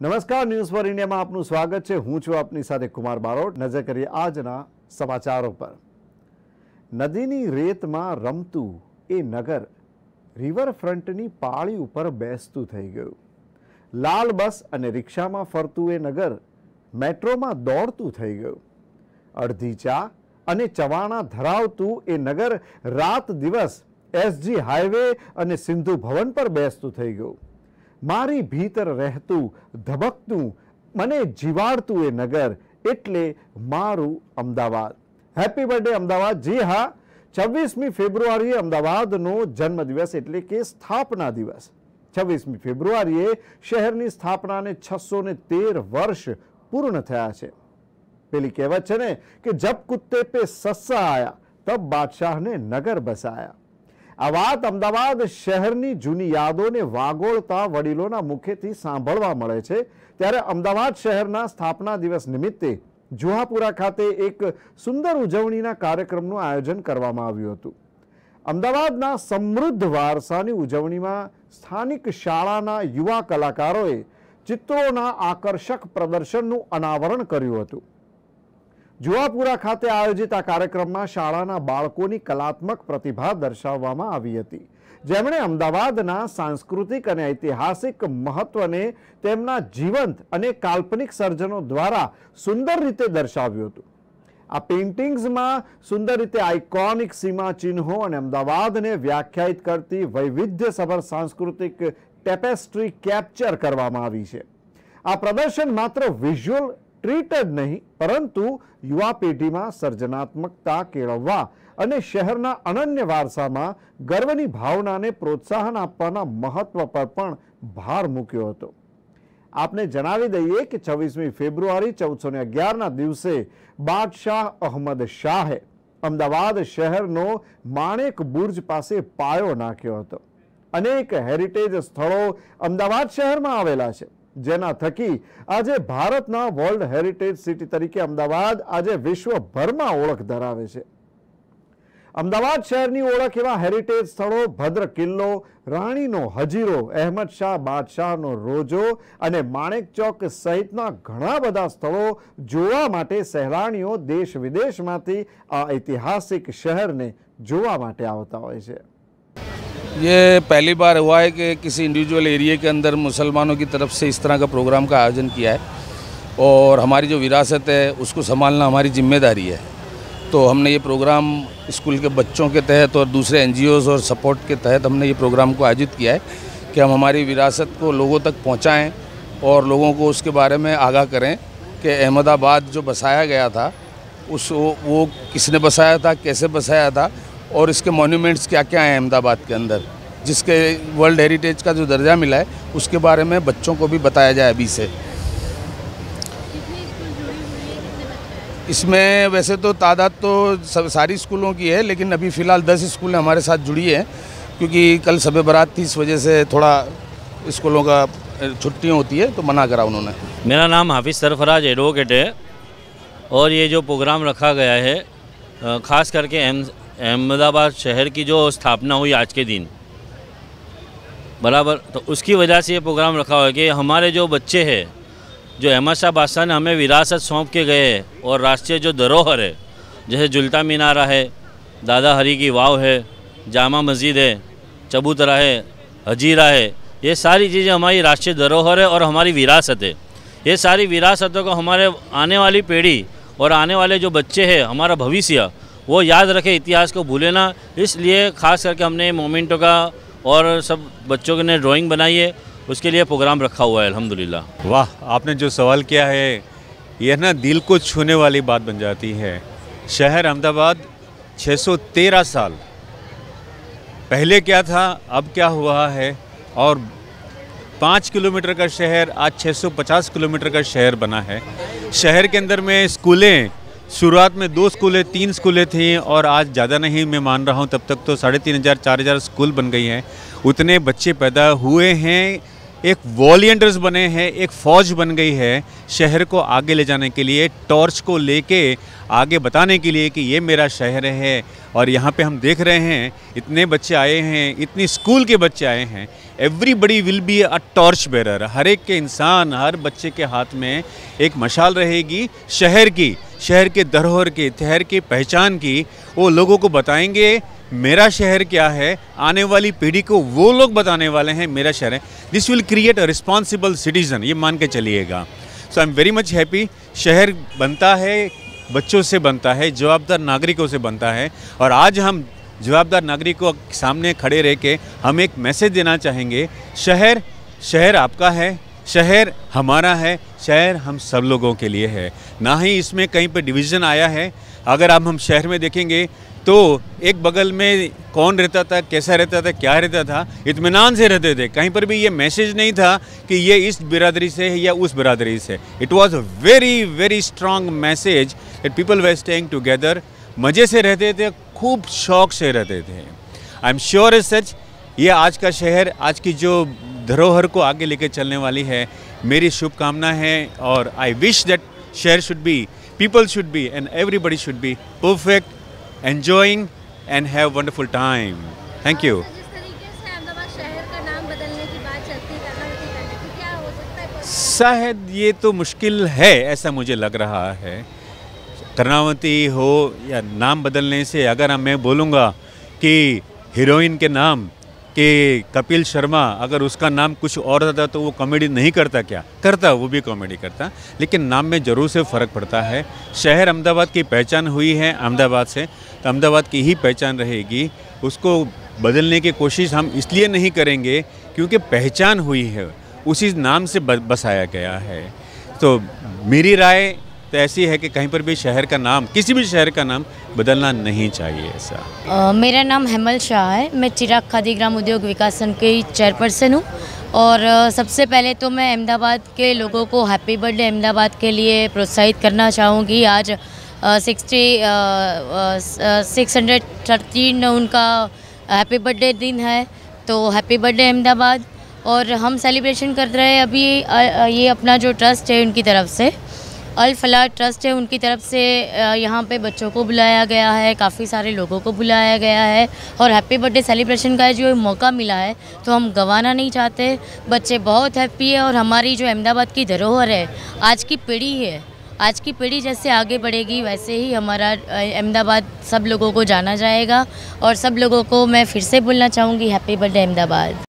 નમસ્કાર news for India માં આપનું સ્વાગત છે હું છું આપની સાથે કુમાર બારોટ નજર કરીએ આજના સમાચારો પર નદીની રેત માં રમતું એ નગર river front ની પાળી ઉપર બેસતું થઈ ગયું લાલ બસ અને 릭શા માં ફરતું એ નગર મેટ્રો માં દોડતું થઈ ગયું અર્ધિચા અને ચવાણા ધરાવતું એ નગર રાત દિવસ એસજી હાઈવે અને સિંધુ ભવન પર બેસતું થઈ ગયું મારી ભીતર રહેતુ ધબકતુ મને જીવાડતું એ નગર એટલે મારું અમદાવાદ હેપી બર્થડે અમદાવાદ જી હા 26મી ફેબ્રુઆરી અમદાવાદ નો જન્મદિવસ એટલે કે સ્થાપના દિવસ 26મી ફેબ્રુઆરી એ શહેરની સ્થાપનાને 613 વર્ષ પૂર્ણ થયા છે પેલી કહેવાત છે ને કે જબ કૂતતે પે સસ આયા તબ બાદશાહ ને નગર બસાયા આ વાત અમદાવાદ શહેરની જૂની યાદોને વાગોળતા વડીલોના મુખેથી સાંભળવા મળે છે ત્યારે અમદાવાદ શહેરના સ્થાપના દિવસ નિમિત્તે જુહાપુરા ખાતે એક સુંદર ઉજવણીના કાર્યક્રમનું આયોજન કરવામાં આવ્યું હતું અમદાવાદના સમૃદ્ધ વારસાની ઉજવણીમાં સ્થાનિક શાળાના યુવા કલાકારોએ ચિત્રોના આકર્ષક પ્રદર્શનનું અનાવરણ કર્યું હતું જો આ પૂરા ખાતે આયોજિત આ કાર્યક્રમમાં શાળાના બાળકોની કલાત્મક પ્રતિભા દર્શાવવામાં આવી હતી જેમણે અમદાવાદના સાંસ્કૃતિક અને ઐતિહાસિક મહત્વને તેમના જીવંત અને કાલ્પનિક સર્જનો દ્વારા સુંદર રીતે દર્શાવ્યું હતું આ પેઇન્ટિંગ્સમાં સુંદર રીતે આઇકોનિક સીમાચિન્હો અને અમદાવાદને વ્યક્ત કરતી વૈવિધ્યસભર સાંસ્કૃતિક ટેપેસ્ટ્રી કેપ્ચર કરવામાં આવી છે આ પ્રદર્શન માત્ર વિઝ્યુઅલ ટ્રીટ જ નહીં પરંતુ યુવા પેઢીમાં સર્જનાત્મકતા કેળવવા અને શહેરના અનન્ય વારસામાં ગર્વની ભાવનાને પ્રોત્સાહન આપવાના મહત્વ પર પણ ભાર મૂક્યો હતો આપને જણાવી દઈએ કે છવ્વીસમી ફેબ્રુઆરી ચૌદસો ને અગિયારના દિવસે બાદશાહ અહમદ શાહે અમદાવાદ શહેરનો માણેક બુર્જ પાસે પાયો નાખ્યો હતો અનેક હેરિટેજ સ્થળો અમદાવાદ શહેરમાં આવેલા છે જેના થકી આજે ભારતના વર્લ્ડ હેરિટેજ સિટી તરીકે અમદાવાદ આજે વિશ્વભરમાં ઓળખ ધરાવે છે અમદાવાદ શહેરની ઓળખ એવા હેરિટેજ સ્થળો ભદ્ર કિલ્લો રાણીનો હજીરો અહેમદ શાહ બાદશાહનો રોજો અને માણેક ચોક સહિતના ઘણા બધા સ્થળો જોવા માટે સહેલાણીઓ દેશ વિદેશમાંથી આ ઐતિહાસિક શહેરને જોવા માટે આવતા હોય છે ये पहली बार हुआ है कि किसी इंडिविजुअल एरिया के अंदर मुसलमानों की तरफ से इस तरह का प्रोग्राम का आयोजन किया है और हमारी जो विरासत है उसको संभालना हमारी जिम्मेदारी है तो हमने ये प्रोग्राम स्कूल के बच्चों के तहत और दूसरे एन और सपोर्ट के तहत हमने ये प्रोग्राम को आयोजित किया है कि हम हमारी विरासत को लोगों तक पहुँचाएँ और लोगों को उसके बारे में आगाह करें कि अहमदाबाद जो बसाया गया था उस वो, वो किसने बसाया था कैसे बसाया था और इसके मोन्यूमेंट्स क्या क्या हैं अहमदाबाद के अंदर जिसके वर्ल्ड हेरिटेज का जो दर्जा मिला है उसके बारे में बच्चों को भी बताया जाए अभी से इसमें वैसे तो तादाद तो सब सारी स्कूलों की है लेकिन अभी फ़िलहाल दस स्कूलें हमारे साथ जुड़ी हैं क्योंकि कल सब बारात थी इस वजह से थोड़ा स्कूलों का छुट्टियाँ होती है तो मना करा उन्होंने मेरा नाम हाफिज़ सरफराज एडवोकेट है और ये जो प्रोग्राम रखा गया है ख़ास करके अहमदाबाद शहर की जो स्थापना हुई आज के दिन बराबर तो उसकी वजह से ये प्रोग्राम रखा हुआ है कि हमारे जो बच्चे हैं जो अहमद शाह बादशाह ने हमें विरासत सौंप के गए हैं और राष्ट्रीय जो धरोहर है जैसे जुलता मीनारा है दादा हरी की वाव है जामा मस्जिद है चबूतरा है हजीरा है ये सारी चीज़ें हमारी राष्ट्रीय धरोहर है और हमारी विरासत है ये सारी विरासतों को हमारे आने वाली पीढ़ी और आने वाले जो बच्चे हैं हमारा भविष्य वो याद रखे इतिहास को भूले ना इसलिए ख़ास करके हमने मोमेंटो का और सब बच्चों ने ड्राइंग बनाई है उसके लिए प्रोग्राम रखा हुआ है अल्हम्दुलिल्लाह वाह आपने जो सवाल किया है यह ना दिल को छूने वाली बात बन जाती है शहर अहमदाबाद 613 साल पहले क्या था अब क्या हुआ है और पाँच किलोमीटर का शहर आज 650 किलोमीटर का शहर बना है शहर के अंदर में स्कूलें शुरुआत में दो स्कूलें तीन स्कूलें थी और आज ज़्यादा नहीं मैं मान रहा हूँ तब तक तो साढ़े तीन हज़ार चार हज़ार स्कूल बन गई हैं उतने बच्चे पैदा हुए हैं एक वॉलियंटर्स बने हैं एक फ़ौज बन गई है शहर को आगे ले जाने के लिए टॉर्च को लेके आगे बताने के लिए कि ये मेरा शहर है और यहाँ पे हम देख रहे हैं इतने बच्चे आए हैं इतनी स्कूल के बच्चे आए हैं everybody will be a torch bearer हर एक के इंसान हर बच्चे के हाथ में एक मशाल रहेगी शहर की शहर के धरोहर की शहर की पहचान की वो लोगों को बताएंगे मेरा शहर क्या है आने वाली पीढ़ी को वो लोग बताने वाले हैं मेरा शहर है this will create a responsible citizen ये मान के चलिएगा so I am very much happy शहर बनता है बच्चों से बनता है जवाबदार नागरिकों से बनता है और आज हम जवाबदार नागरिकों के सामने खड़े रह के हम एक मैसेज देना चाहेंगे शहर शहर आपका है शहर हमारा है शहर हम सब लोगों के लिए है ना ही इसमें कहीं पर डिवीज़न आया है अगर आप हम शहर में देखेंगे तो एक बगल में कौन रहता था कैसा रहता था क्या रहता था इतमान से रहते थे कहीं पर भी ये मैसेज नहीं था कि ये इस बिरादरी से है या उस बिरादरी से it was a very very strong message at people we staying together मज़े से रहते थे खूब शौक से रहते थे I am sure as such ये आज का शहर आज की जो धरोहर को आगे लेके चलने वाली है मेरी शुभकामना है और I wish that share should be people should be and everybody should be perfect enjoying and have wonderful time thank you शायद ये तो मुश्किल है ऐसा मुझे लग रहा है कर्णावती हो या नाम बदलने से अगर मैं बोलूँगा कि हीरोइन के नाम कि कपिल शर्मा अगर उसका नाम कुछ और रहता तो वो कॉमेडी नहीं करता क्या करता वो भी कॉमेडी करता लेकिन नाम में ज़रूर से फ़र्क पड़ता है शहर अहमदाबाद की पहचान हुई है अहमदाबाद से तो अहमदाबाद की ही पहचान रहेगी उसको बदलने की कोशिश हम इसलिए नहीं करेंगे क्योंकि पहचान हुई है उसी नाम से बसाया गया है तो मेरी राय तो ऐसी है कि कहीं पर भी शहर का नाम किसी भी शहर का नाम बदलना नहीं चाहिए ऐसा आ, मेरा नाम हेमल शाह है मैं चिराग खादी ग्राम उद्योग विकास संघ की चेयरपर्सन हूँ और सबसे पहले तो मैं अहमदाबाद के लोगों को हैप्पी बर्थडे अहमदाबाद के लिए प्रोत्साहित करना चाहूँगी आज सिक्सटी सिक्स हंड्रेड थर्टीन उनका हैप्पी बर्थडे दिन है तो हैप्पी बर्थडे अहमदाबाद और हम सेलिब्रेशन कर रहे हैं अभी आ, आ, ये अपना जो ट्रस्ट है उनकी तरफ से अलफला ट्रस्ट है उनकी तरफ से यहाँ पे बच्चों को बुलाया गया है काफ़ी सारे लोगों को बुलाया गया है और हैप्पी बर्थडे सेलिब्रेशन का जो मौका मिला है तो हम गंवाना नहीं चाहते बच्चे बहुत हैप्पी है और हमारी जो अहमदाबाद की धरोहर है आज की पीढ़ी है आज की पीढ़ी जैसे आगे बढ़ेगी वैसे ही हमारा अहमदाबाद सब लोगों को जाना जाएगा और सब लोगों को मैं फिर से बोलना चाहूँगी हैप्पी बर्थडे अहमदाबाद